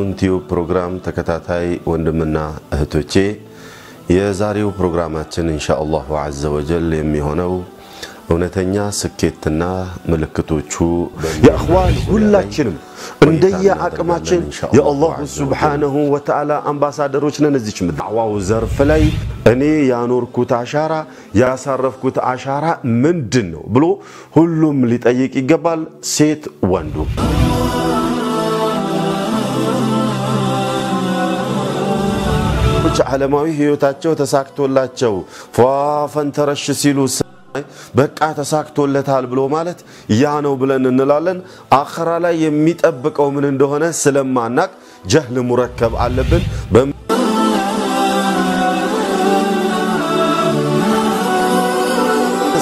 የአሁን ቲዩብ ፕሮግራም ተከታታይ ወንድምና እህቶቼ የዛሬው ፕሮግራማችን እንሻአላሁ አዘ ወጀል የሚሆነው እውነተኛ ስኬትና ምልክቶቹ የእኽዋን ሁላችንም እንደየ አቅማችን የአላሁ ሱብሓነሁ ወተዓላ አምባሳደሮች ነን። እዚች ምድር ዳዕዋው ዘርፍ ላይ እኔ ያኖርኩት አሻራ ያሳረፍኩት አሻራ ምንድን ነው ብሎ ሁሉም ሊጠይቅ ይገባል፣ ሴት ወንዱ ሰዎች ዓለማዊ ህይወታቸው ተሳክቶላቸው ፏፈንተረሽ ሲሉ በቃ ተሳክቶለታል ብሎ ማለት ያ ነው ብለን እንላለን። አኸራ ላይ የሚጠብቀው ምን እንደሆነ ስለማናቅ ጀህል ሙረከብ አለብን።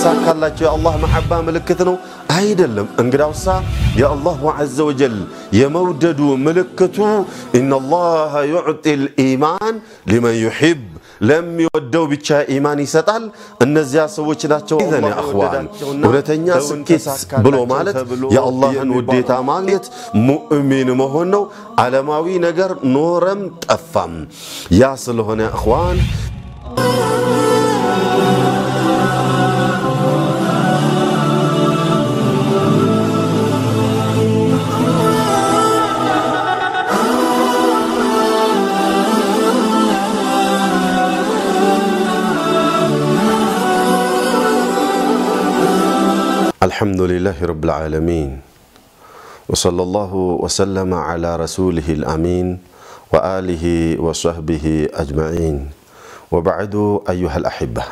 ساكالاتي يا الله محبة ملكتنا عيد اللهم انقراوسا يا الله عز وجل يا موددو ملكته إن الله يعطي الإيمان لمن يحب لم يودو بتشا إيماني ستال أن زيا سويتش ناتشو إذن يا أخوان ولتن يا سكيت بلو مالت يا الله أن وديتا مالت مؤمن مهنو على ماوي نجر نورم تأفم يا سلو هنا يا أخوان الحمد لله رب العالمين وصلى الله وسلم على رسوله الأمين وآله وصحبه أجمعين وبعد أيها الأحبة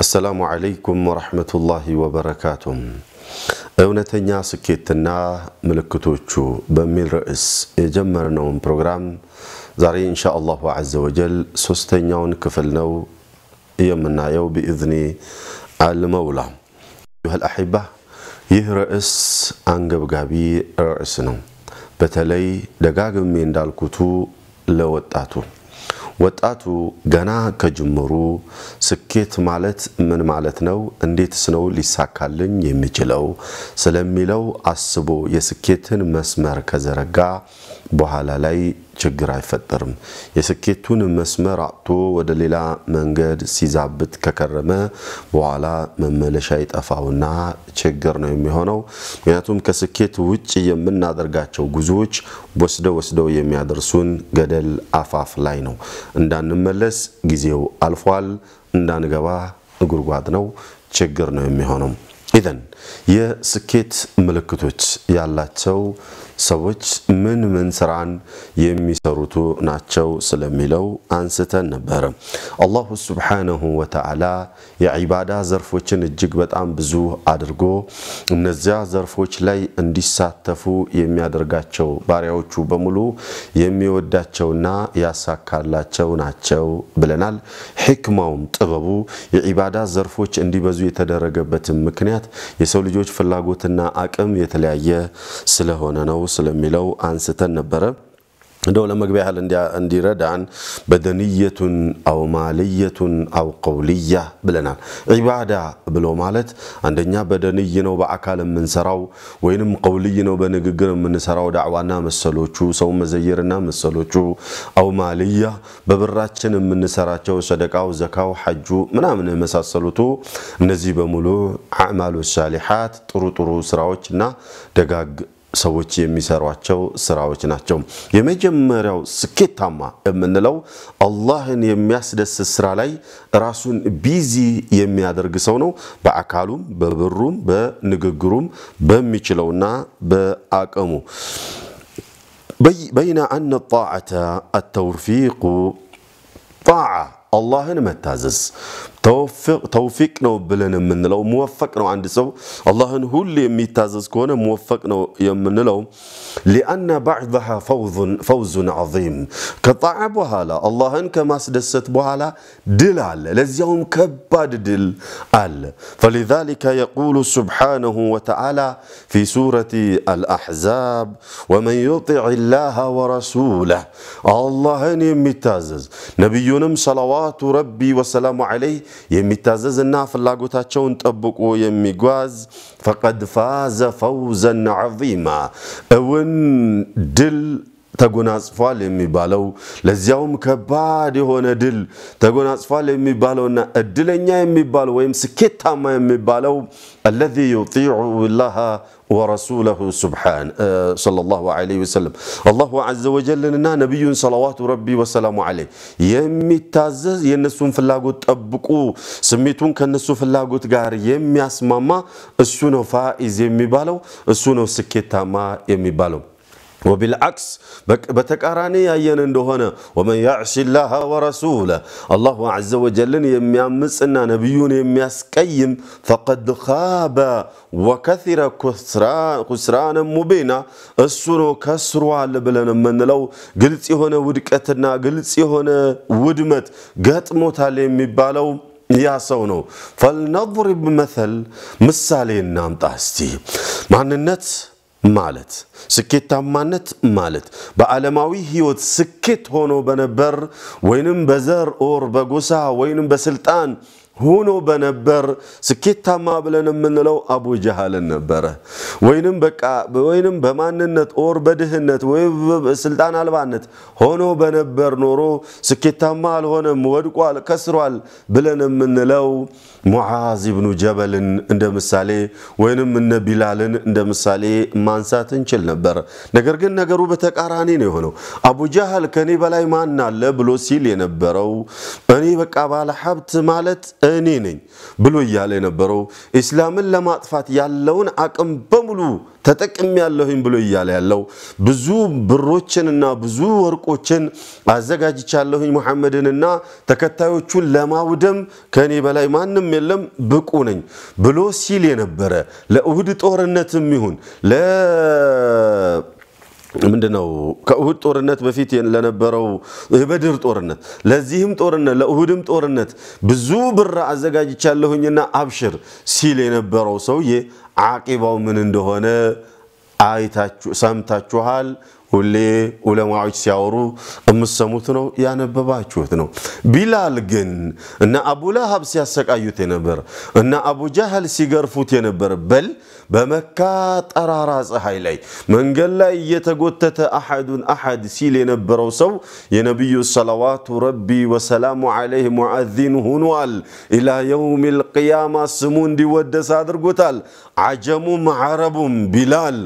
السلام عليكم ورحمة الله وبركاته أونت الناس كيتنا ملكتوچو بميل رئيس يجمرنون برنامج زاري إن شاء الله عز وجل سستنيون كفلنو يومنا يو بإذن المولى أيها الأحبة ይህ ርዕስ አንገብጋቢ ርዕስ ነው። በተለይ ደጋግሜ እንዳልኩቱ ለወጣቱ ወጣቱ ገና ከጅምሩ ስኬት ማለት ምን ማለት ነው፣ እንዴትስ ነው ሊሳካልኝ የሚችለው ስለሚለው አስቦ የስኬትን መስመር ከዘረጋ በኋላ ላይ ችግር አይፈጠርም። የስኬቱን መስመር አጥቶ ወደ ሌላ መንገድ ሲዛብት ከከረመ በኋላ መመለሻ ይጠፋውና ችግር ነው የሚሆነው። ምክንያቱም ከስኬት ውጭ የምናደርጋቸው ጉዞዎች ወስደው ወስደው የሚያደርሱን ገደል አፋፍ ላይ ነው። እንዳንመለስ ጊዜው አልፏል። እንዳንገባ ጉድጓድ ነው። ችግር ነው የሚሆነው። ኢዘን የስኬት ምልክቶች ያላቸው ሰዎች ምን ምን ስራን የሚሰሩቱ ናቸው ስለሚለው አንስተን ነበረ። አላሁ ስብሓነሁ ወተዓላ የዒባዳ ዘርፎችን እጅግ በጣም ብዙ አድርጎ እነዚያ ዘርፎች ላይ እንዲሳተፉ የሚያደርጋቸው ባሪያዎቹ በሙሉ የሚወዳቸውና ያሳካላቸው ናቸው ብለናል። ሕክማውም ጥበቡ የዒባዳ ዘርፎች እንዲበዙ የተደረገበትን ምክንያት የሰው ልጆች ፍላጎትና አቅም የተለያየ ስለሆነ ነው ስለሚለው አንስተን ነበረ። እንደው ለመግቢያ ያህል እንዲረዳን በደንየቱን አው ማልየቱን አው ቀውልያ ብለናል። ዒባዳ ብሎ ማለት አንደኛ በደንይ ነው በአካል የምንሰራው ወይንም ቀውልይ ነው በንግግር የምንሰራው ዳዕዋና መሰሎቹ፣ ሰው መዘየርና መሰሎቹ። አው ማልያ በብራችን የምንሰራቸው ሰደቃው፣ ዘካው፣ ሐጁ ምናምን የመሳሰሉቱ እነዚህ በሙሉ አዕማሉ ሳሊሓት ጥሩ ጥሩ እና ደጋግ ሰዎች የሚሰሯቸው ስራዎች ናቸው። የመጀመሪያው ስኬታማ የምንለው አላህን የሚያስደስት ስራ ላይ ራሱን ቢዚ የሚያደርግ ሰው ነው። በአካሉም፣ በብሩም፣ በንግግሩም በሚችለውና በአቅሙ በይነ አነ ጣዓተ አተውፊቁ ጣዓ አላህን መታዘዝ توفق توفيق نو بلن من لو موفق نو عند سو الله هو اللي ميتازز كون موفق نو يمن لو لأن بعضها فوز فوز عظيم كطعب بهالا الله كما سدست بهالا دلال لزيوم كباد دل ال فلذلك يقول سبحانه وتعالى في سورة الأحزاب ومن يطع الله ورسوله الله يميتازز نبينا صلوات ربي وسلام عليه የሚታዘዝና ፍላጎታቸውን ጠብቆ የሚጓዝ ፈቀድ ፋዘ ፈውዘን ዐዚማ እውን ድል ተጎናጽፏል የሚባለው ለዚያውም ከባድ የሆነ ድል ተጎናጽፏል የሚባለውና እድለኛ የሚባለው ወይም ስኬታማ የሚባለው አለዚ ዩጢዑ ላሃ ወረሱለሁ ስብሓን ሰለላሁ ዐለይሂ ወሰለም አላሁ ዐዘ ወጀልንና ነቢዩን ሰለዋቱ ረቢ ወሰላሙ ዐለይህ የሚታዘዝ የእነሱን ፍላጎት ጠብቁ፣ ስሜቱን ከነሱ ፍላጎት ጋር የሚያስማማ እሱ ነው ፋኢዝ የሚባለው እሱ ነው ስኬታማ የሚባለው። وبالعكس بتكاراني ايان اندوهنا ومن يعش الله ورسوله الله عز وجل يميامصنا نبيون يمياسقيم فقد خاب وكثر كسران خسرانا مبينا اسرو كسروا على بلن لو قلت هنا ودكتنا قلت هنا ودمت ገጥሞታል የሚባለው مبالو يا ነው فلنضرب مثل نام تاستي مع النت ማለት ስኬታማነት ማለት በዓለማዊ ህይወት ስኬት ሆኖ በነበር ወይንም በዘር ኦር በጎሳ ወይንም በስልጣን ሆኖ በነበር ስኬታማ ብለን የምንለው አቡ ጀሃልን ነበረ። ወይንም በቃ ወይንም በማንነት ኦር በድህነት ወይ ስልጣን አልባነት ሆኖ በነበር ኖሮ ስኬታማ አልሆነም፣ ወድቋል፣ ከስሯል ብለን የምንለው ሙዓዝ ብኑ ጀበልን እንደ ምሳሌ ወይንም እነ ቢላልን እንደ ምሳሌ ማንሳት እንችል ነበር። ነገር ግን ነገሩ በተቃራኒ ነው የሆነው። አቡ ጀሃል ከኔ በላይ ማን አለ ብሎ ሲል የነበረው እኔ በቃ ባለ ሀብት ማለት እኔ ነኝ ብሎ እያለ የነበረው ኢስላምን ለማጥፋት ያለውን አቅም በሙሉ ተጠቅም ያለሁኝ ብሎ እያለ ያለው ብዙ ብሮችንና ብዙ ወርቆችን አዘጋጅቻለሁኝ መሐመድንና ተከታዮቹን ለማውደም ከኔ በላይ ማንም የለም ብቁ ነኝ ብሎ ሲል የነበረ ለእሁድ ጦርነትም ይሁን ምንድነው ከእሁድ ጦርነት በፊት ለነበረው የበድር ጦርነት ለዚህም ጦርነት ለእሁድም ጦርነት ብዙ ብር አዘጋጅቻለሁኝና አብሽር ሲል የነበረው ሰውዬ አቂባው ምን እንደሆነ አይታችሁ ሰምታችኋል። ሁሌ ዑለማዎች ሲያወሩ የምሰሙት ነው፣ ያነበባችሁት ነው። ቢላል ግን እነ አቡ ለሀብ ሲያሰቃዩት የነበረ እነ አቡ ጃህል ሲገርፉት የነበረ በል بمكات أراراز هايلي من قال لي يتقوتت أحد أحد سيل ينبرو سو ينبي الصلوات ربي وسلام عليه معذين هنوال إلى يوم القيامة سمون دي ود سادر قتال عجم عرب بلال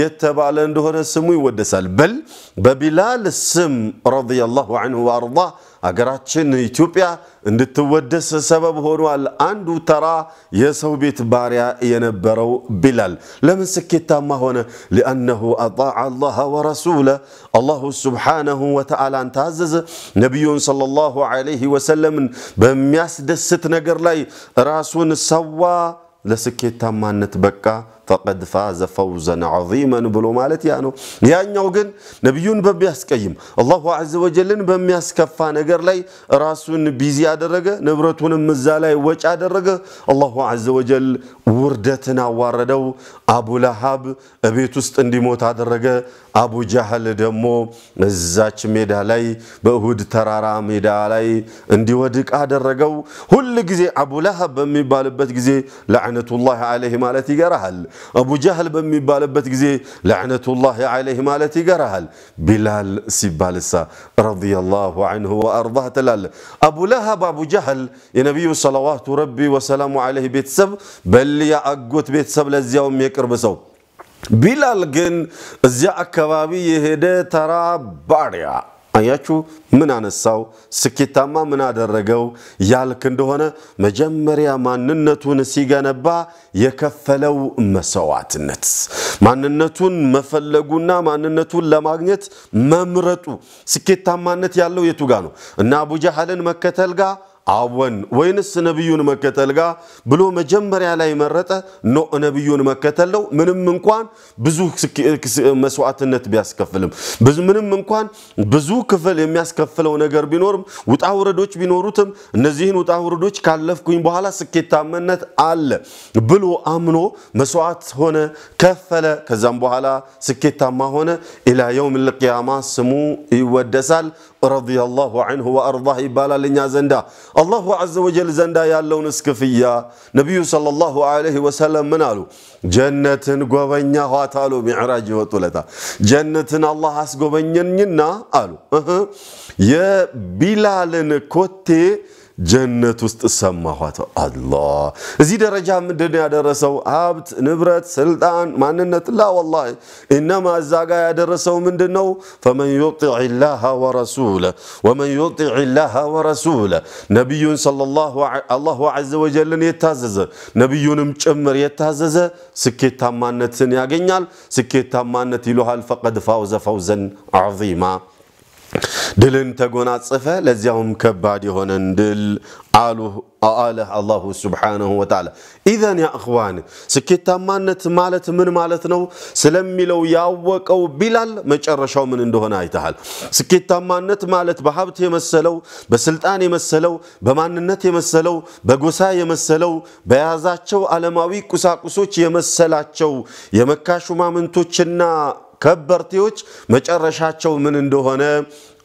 يتبع لندهر السمو ود سال بل ببلال السم رضي الله عنه وأرضاه አገራችን ኢትዮጵያ እንድትወደስ ሰበብ ሆኗል። አንዱ ተራ የሰው ቤት ባሪያ የነበረው ቢላል ለምን ስኬታማ ሆነ? ሊአነሁ አጣዐ አላህ ወረሱለ አላሁ ስብሓነሁ ወተዓላን ታዘዘ። ነቢዩን ሰለላሁ ዐለይሂ ወሰለምን በሚያስደስት ነገር ላይ ራሱን ሰዋ፣ ለስኬታማነት በቃ። ፈቀድ ፋዘ ፈውዘን ዐዚመን ብሎ ማለት ያ ነው። ያኛው ግን ነቢዩን በሚያስቀይም አላሁ ዐዘ ወጀልን በሚያስከፋ ነገር ላይ ራሱን ቢዚ አደረገ፣ ንብረቱንም እዛ ላይ ወጪ አደረገ። አላሁ ዐዘ ወጀል ውርደትን አዋረደው። አቡ ለሃብ እቤት ውስጥ እንዲሞት አደረገ። አቡ ጃህል ደግሞ እዛች ሜዳ ላይ በእሁድ ተራራ ሜዳ ላይ እንዲወድቅ አደረገው። ሁል ጊዜ አቡ ለሃብ በሚባልበት ጊዜ ለዕነቱላህ ዐለይህ ማለት ይገርሃል። አቡጃህል በሚባልበት ጊዜ ለዕነቱላህ ዐለይህ ማለት ይገራሃል። ቢላል ሲባልሳ ረዲየላሁ ዐንሁ ወአርዳህ ትላለ። አቡ ለሃብ የነቢዩ ሰለዋቱ ረቢ ወሰላሙ ዐለይህ ቤተሰብ በልያ አጎት ቤተሰብ ለዚያውም የቅርብ ሰው ቢላል ግን እዚያ አካባቢ የሄደ ተራ ባሪያ አያችሁ፣ ምን አነሳው፣ ስኬታማ ምን አደረገው ያልክ እንደሆነ መጀመሪያ ማንነቱን ሲገነባ የከፈለው መሰዋዕትነት፣ ማንነቱን መፈለጉና ማንነቱን ለማግኘት መምረጡ። ስኬታማነት ያለው የቱ ጋ ነው? እና አቡጀሃልን መከተል ጋር አወን ወይንስ ነቢዩን መከተል ጋር ብሎ መጀመሪያ ላይ መረጠ። ኖ ነቢዩን መከተል ነው። ምንም እንኳን ብዙ መስዋዕትነት ቢያስከፍልም ምንም እንኳን ብዙ ክፍል የሚያስከፍለው ነገር ቢኖርም ውጣ ውረዶች ቢኖሩትም እነዚህን ውጣ ውረዶች ካለፍኩኝ በኋላ ስኬታማነት አለ ብሎ አምኖ መስዋዕት ሆነ፣ ከፈለ። ከዛም በኋላ ስኬታማ ሆነ። ኢላ የውም ልቅያማ ስሙ ይወደሳል። رضي الله عنه وأرضاه بالا لنيا زندا الله عز وجل زندا يالون اسكفيا نبي صلى الله عليه وسلم منالو جنة قوبنيا هاتالو معراج وطولتا جنة الله اسقوبنيا نينا قالوا أه. يا بلال كوتي ጀነት ውስጥ ሰማኋት። አላ እዚህ ደረጃ ምንድን ያደረሰው? ሀብት፣ ንብረት፣ ስልጣን፣ ማንነት ላ ወላሂ እነማ እዛ ጋ ያደረሰው ምንድን ነው? ፈመን ዩጢዕ ላሃ ወረሱለ ወመን ዩጢዕ ላሃ ወረሱለ ነቢዩን አላሁ ዐዘ ወጀልን የታዘዘ ነቢዩንም ጭምር የታዘዘ ስኬታማነትን ያገኛል። ስኬታማነት ይሉሃል ፈቀድ ፋውዘ ፈውዘን ዐዚማ ድልን ተጎናጽፈ ለዚያውም ከባድ የሆነን ድል አለ አላሁ ስብሓነሁ ወተዓላ። ኢዘን ያ እኽዋን ስኬታማነት ማለት ምን ማለት ነው ስለሚለው ያወቀው ቢላል መጨረሻው ምን እንደሆነ አይተሃል። ስኬታማነት ማለት በሀብት የመሰለው፣ በስልጣን የመሰለው፣ በማንነት የመሰለው፣ በጎሳ የመሰለው፣ በያዛቸው ዓለማዊ ቁሳቁሶች የመሰላቸው የመካ ሹማምንቶችና ከበርቴዎች መጨረሻቸው ምን እንደሆነ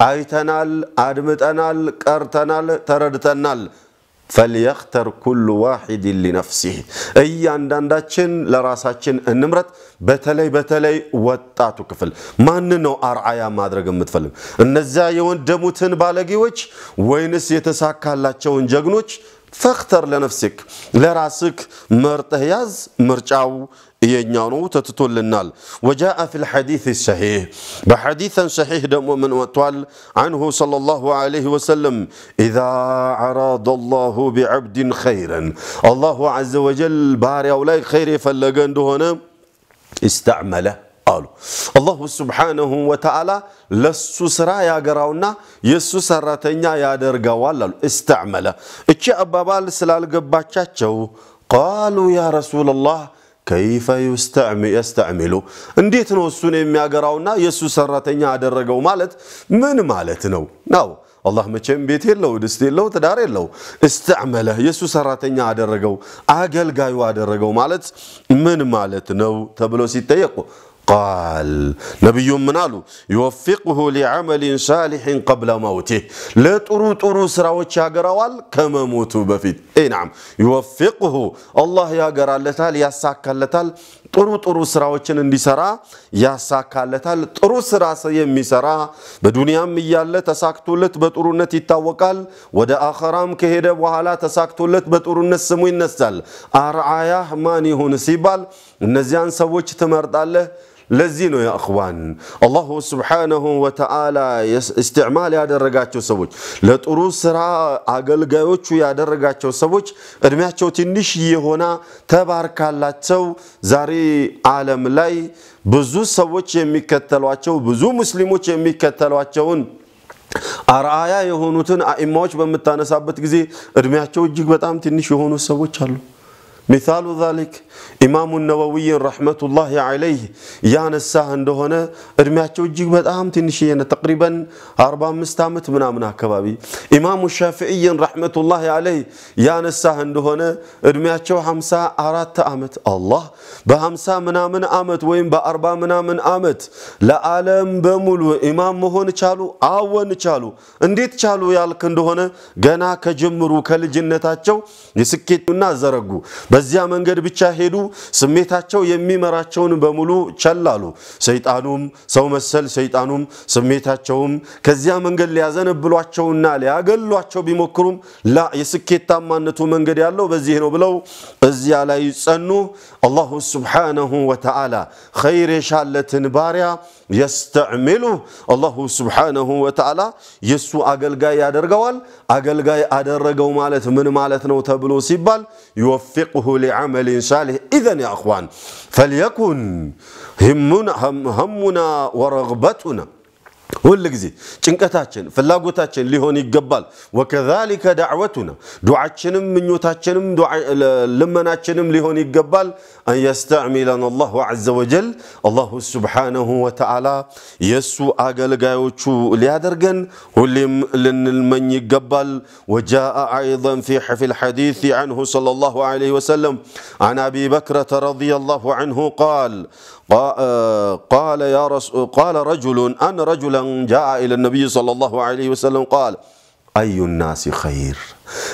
አይተናል፣ አድምጠናል፣ ቀርተናል፣ ተረድተናል። ፈልየኽተር ኩሉ ዋሂድ ሊነፍሲህ፣ እያንዳንዳችን ለራሳችን እንምረጥ። በተለይ በተለይ ወጣቱ ክፍል ማን ነው አርአያ ማድረግ የምትፈልግ? እነዚያ የወደሙትን ባለጌዎች ወይንስ የተሳካላቸውን ጀግኖች? ፈኽተር ለነፍሲክ፣ ለራስክ መርጠህ ያዝ። ምርጫው يجنانو تتطول النال وجاء في الحديث الصحيح بحديثا صحيح دم من وطول عنه صلى الله عليه وسلم إذا عراض الله بعبد خيرا الله عز وجل باري أولاي خير فلقند هنا استعمله قالوا الله سبحانه وتعالى لسو سرا يا قراونا يسو تنيا يا درقا والله استعمله اتشي أبابال سلال قباتشاتشو قالوا يا رسول الله ከይፈ የስተዕሚሉ እንዴት ነው እሱን የሚያገራውና የእሱ ሰራተኛ አደረገው ማለት ምን ማለት ነው? ናው አላህ መቼም ቤት የለው፣ ድስት የለው፣ ትዳር የለው። እስተዕመለህ የእሱ ሰራተኛ አደረገው፣ አገልጋዩ አደረገው ማለት ምን ማለት ነው ተብሎ ሲጠየቁ قال نبي منالو يوفقه لعمل صالح قبل موته لا ترو ترو سرا وال كما ከመሞቱ بفيد اي نعم يوفقه الله ያገራለታል ያሳካለታል ጥሩ ጥሩ ስራዎችን እንዲሰራ ያሳካለታል። ጥሩ ስራ የሚሰራ በዱንያም እያለ ተሳክቶለት በጥሩነት ይታወቃል። ወደ አኸራም ከሄደ በኋላ ተሳክቶለት በጥሩነት ስሙ ይነሳል። አርአያህ ማን ይሁን ሲባል እነዚያን ሰዎች ትመርጣለህ። ለዚህ ነው ያእኽዋን አላሁ ስብሓነሁ ወተዓላ እስትዕማል ያደረጋቸው ሰዎች ለጥሩ ስራ አገልጋዮቹ ያደረጋቸው ሰዎች እድሜያቸው ትንሽ የሆና ተባርካላቸው። ዛሬ ዓለም ላይ ብዙ ሰዎች የሚከተሏቸው ብዙ ሙስሊሞች የሚከተሏቸውን አርአያ የሆኑትን አኢማዎች በምታነሳበት ጊዜ እድሜያቸው እጅግ በጣም ትንሽ የሆኑ ሰዎች አሉ። ሚሳሉ ዛሊክ ኢማሙ ነወዊይን ረሕመቱላሂ ዐለይህ ያነሳህ እንደሆነ እድሜያቸው እጅግ በጣም ትንሽዬ ነው። ተቅሪበን 45 ዓመት ምናምን አካባቢ ኢማሙ ሻፊዕይን ረሕመቱላሂ ዐለይህ ያነሳህ እንደሆነ እድሜያቸው 54 ዓመት አላህ በ50 ምናምን ዓመት ወይም በ40 ምናምን ዓመት ለዓለም በሙሉ ኢማም መሆን ቻሉ? አወን ቻሉ። እንዴት ቻሉ ያልክ እንደሆነ ገና ከጀምሩ ከልጅነታቸው የስኬቱና ዘረጉ በዚያ መንገድ ብቻ ሄዱ። ስሜታቸው የሚመራቸውን በሙሉ ቸላሉ። ሰይጣኑም ሰው መሰል ሰይጣኑም ስሜታቸውም ከዚያ መንገድ ሊያዘነብሏቸውና ሊያገሏቸው ቢሞክሩም ላ የስኬታማነቱ መንገድ ያለው በዚህ ነው ብለው እዚያ ላይ ጸኑ። አላሁ ስብሓነሁ ወተዓላ ኸይር የሻለትን ባሪያ يستعمله الله سبحانه وتعالى يسو አገልጋይ ያደርገዋል አገልጋይ አደረገው ማለት ምን من ነው ተብሎ سيبال يوفقه لعمل صالح إذن يا اخوان فليكن همنا همنا ورغبتنا كل جزء، تنكتاتشن، فلاجوتاتشن اللي هوني وكذلك دعوتنا، شنم من يوتاتشنم، دعاء لما ناتشنم اللي هوني أن يستعملنا الله عز وجل، الله سبحانه وتعالى يسوع أجل شو ليادرجن، ولم لن من وجاء أيضا في حفي الحديث عنه صلى الله عليه وسلم، عن أبي بكرة رضي الله عنه قال، قال يا رسول، قال رجل أن رجلا جاء إلى النبي صلى الله عليه وسلم قال أي الناس خير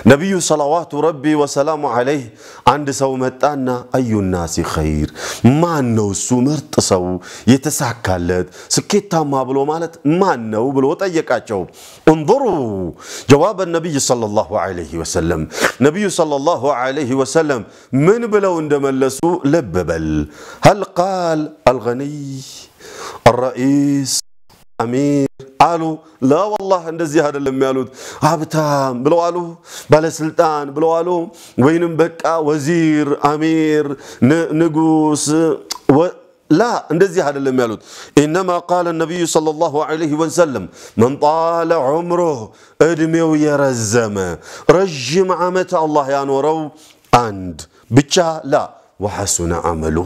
نبي صلوات ربي وسلام عليه عند سومت أنا أي الناس خير ما نو سمرت سو يتساكلت سكيتا ما بلو مالت ما نو بلو طيقاچو انظروا جواب النبي صلى الله عليه وسلم نبي صلى الله عليه وسلم من بلو عندما لسو لببل هل قال الغني الرئيس أمير قالوا لا والله اندزي هذا اللي قالوا عبتام بلو قالوا بلا سلطان بلو قالوا وين بقى وزير أمير نقوس و لا اندزي هذا اللي قالوا إنما قال النبي صلى الله عليه وسلم من طال عمره ادمي ويرزم رجم عمت الله ينورو يعني أند بتشا لا ወሐሱነ አመሉ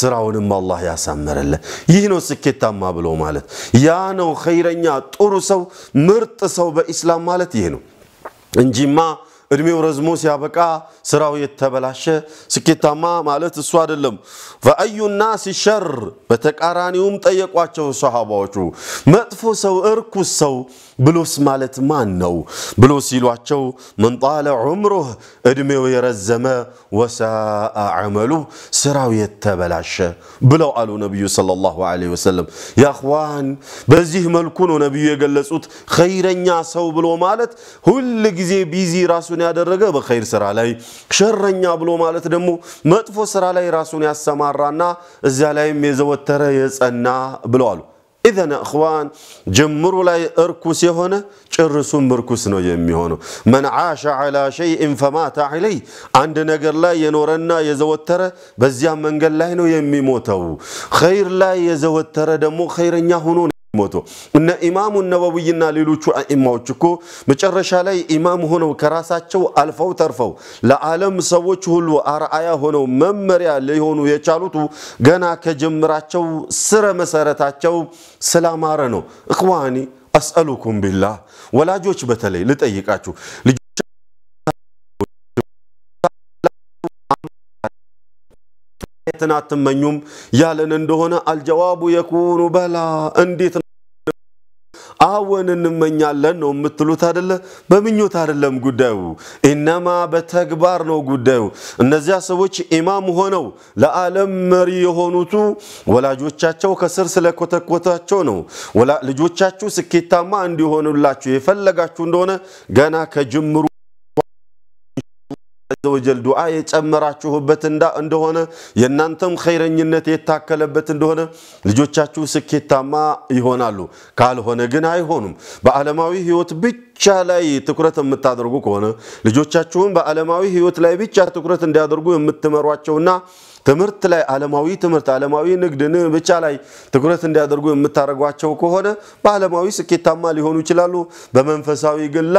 ስራውንም አላህ ያሳመረለን። ይህ ነው ስኬታማ ብሎ ማለት። ያ ነው ኸይረኛ ጥሩ ሰው ምርጥ ሰው በኢስላም ማለት ይህ ነው እንጂማ እድሜው ረዝሞ ሲያበቃ ስራው የተበላሸ ስኬታማ ማለት እሱ አይደለም። ፈአዩ ሲሸር በተቃራኒውም ጠየቋቸው ሰሃባዎቹ መጥፎ ሰው እርኩስ ሰው ብሎስ ማለት ማን ነው ብሎ ሲሏቸው ምን ጣለ ዑምሩህ እድሜው የረዘመ ወሳአ ዐመሉ ስራው የተበላሸ ብለው አሉ ነቢዩ ሰለላሁ ዐለይሂ ወሰለም። ያኽዋን በዚህ መልኩ ነው ነቢዩ የገለጹት። ኸይረኛ ሰው ብሎ ማለት ሁል ጊዜ ቢዚ ራሱን ያደረገ በኸይር ስራ ላይ፣ ሸረኛ ብሎ ማለት ደግሞ መጥፎ ስራ ላይ ራሱን ያሰማራና እዚያ ላይም የዘወተረ የጸና ብለው አሉ። ኢዘን እኽዋን ጅምሩ ላይ እርኩስ የሆነ ጭርሱም እርኩስ ነው የሚሆነው። መን ዓሸ ዓላ ሸይእን ፈማተ ዐለይ አንድ ነገር ላይ የኖረና የዘወተረ በዚያ መንገድ ላይ ነው የሚሞተው። ኸይር ላይ የዘወተረ ደግሞ ኸይረኛ ሆኖ ሞቶ እነ ኢማሙ ነወዊይና ሌሎቹ አኢማዎች እኮ መጨረሻ ላይ ኢማም ሆነው ከራሳቸው አልፈው ተርፈው ለዓለም ሰዎች ሁሉ አርአያ ሆነው መመሪያ ሊሆኑ የቻሉት ገና ከጀምራቸው ስረ መሰረታቸው ስላማረ ነው። እኽዋኒ አስአሉኩም ቢላህ ወላጆች በተለይ ልጠይቃችሁ ማየትን አትመኙም ያለን እንደሆነ አልጀዋቡ የኩኑ በላ እንዴት አወን እንመኛለን ነው የምትሉት አደለ? በምኞት አደለም ጉዳዩ፣ ኢነማ በተግባር ነው ጉዳዩ። እነዚያ ሰዎች ኢማም ሆነው ለዓለም መሪ የሆኑቱ ወላጆቻቸው ከስር ስለኮተኮታቸው ነው። ልጆቻችሁ ስኬታማ እንዲሆኑላችሁ የፈለጋችሁ እንደሆነ ገና ከጅምሩ አዘወጀል ዱዓ የጨመራችሁበት እንደሆነ የእናንተም ኸይረኝነት የታከለበት እንደሆነ ልጆቻችሁ ስኬታማ ይሆናሉ። ካልሆነ ግን አይሆኑም። በዓለማዊ ህይወት ብቻ ላይ ትኩረት የምታደርጉ ከሆነ ልጆቻችሁም በዓለማዊ ህይወት ላይ ብቻ ትኩረት እንዲያደርጉ የምትመሯቸውና ትምህርት ላይ ዓለማዊ ትምህርት ዓለማዊ ንግድ ብቻ ላይ ትኩረት እንዲያደርጉ የምታደርጓቸው ከሆነ በዓለማዊ ስኬታማ ሊሆኑ ይችላሉ። በመንፈሳዊ ግላ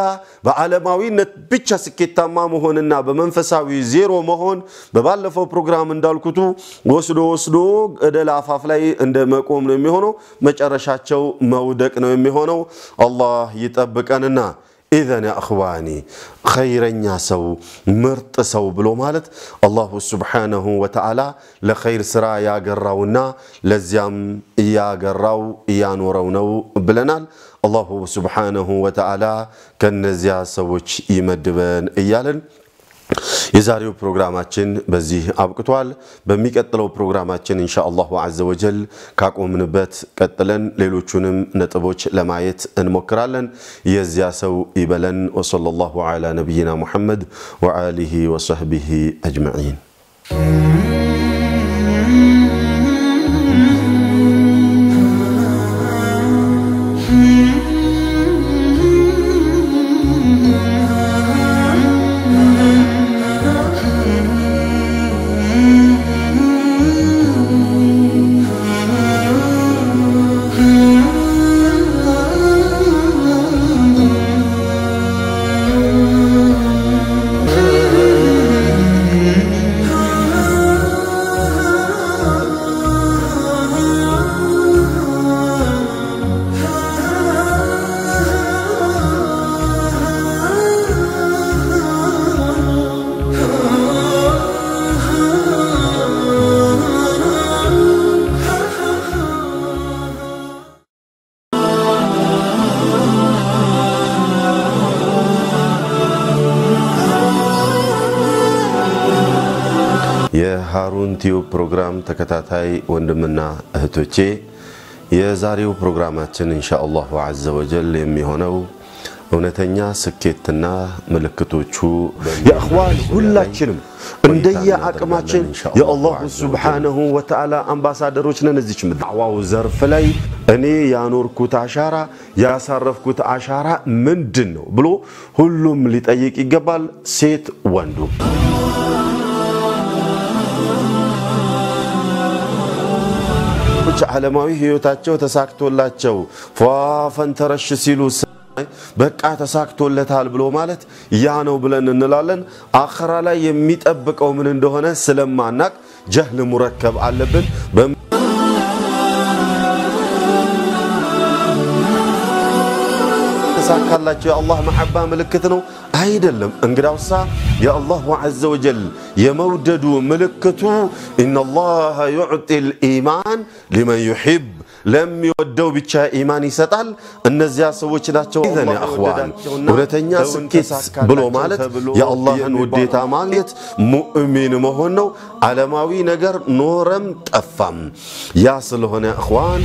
በዓለማዊነት ብቻ ስኬታማ መሆንና በመንፈሳዊ ዜሮ መሆን በባለፈው ፕሮግራም እንዳልኩቱ ወስዶ ወስዶ ገደል አፋፍ ላይ እንደ መቆም ነው የሚሆነው። መጨረሻቸው መውደቅ ነው የሚሆነው። አላህ ይጠብቀንና ኢዘን አኽዋኒ ኸይረኛ ሰው ምርጥ ሰው ብሎ ማለት አላሁ ስብሓነሁ ወተዓላ ለኸይር ስራ ያገራውና ለዚያም እያገራው እያኖረው ነው ብለናል። አላሁ ስብሓነሁ ወተዓላ ከነዚያ ሰዎች ይመድበን እያለን የዛሬው ፕሮግራማችን በዚህ አብቅቷል። በሚቀጥለው ፕሮግራማችን ኢንሻ አላሁ ወጀል ካቆምንበት ቀጥለን ሌሎቹንም ነጥቦች ለማየት እንሞክራለን። የዚያ ሰው ይበለን። ወሰለላሁ ዐላ ነቢይና ሙሐመድ ወአሊሂ ወሰህቢሂ አጅመዒን አሁን ቲዩብ ፕሮግራም ተከታታይ ወንድምና እህቶቼ የዛሬው ፕሮግራማችን እንሻ አላሁ አዘ ወጀል የሚሆነው እውነተኛ ስኬትና ምልክቶቹ የእኽዋን ሁላችንም እንደየ አቅማችን የአላሁ ሱብሓነሁ ወተዓላ አምባሳደሮች ነን። እዚች ምድር ዳዕዋው ዘርፍ ላይ እኔ ያኖርኩት አሻራ ያሳረፍኩት አሻራ ምንድን ነው ብሎ ሁሉም ሊጠይቅ ይገባል፣ ሴት ወንዱ ሰዎች ዓለማዊ ህይወታቸው ተሳክቶላቸው ፏፈንተረሽ ሲሉ በቃ ተሳክቶለታል ብሎ ማለት ያ ነው ብለን እንላለን። አኸራ ላይ የሚጠብቀው ምን እንደሆነ ስለማናቅ ጀህል ሙረከብ አለብን። ካላቸው የአላህ መሐባ ምልክት ነው አይደለም። እንግዳውሳ የአላሁ ዐዘ ወጀል የመውደዱ ምልክቱ ኢነላህ ዩዕጢ ልኢማን ሊመን ዩሒብ ለሚወደው ብቻ ኢማን ይሰጣል። እነዚያ ሰዎች ናቸው ዘን አኽዋን እውነተኛ ስኬት ብሎ ማለት የአላህን ውዴታ ማግኘት ሙእሚን መሆን ነው። ዓለማዊ ነገር ኖረም ጠፋም ያ ስለሆነ አኽዋን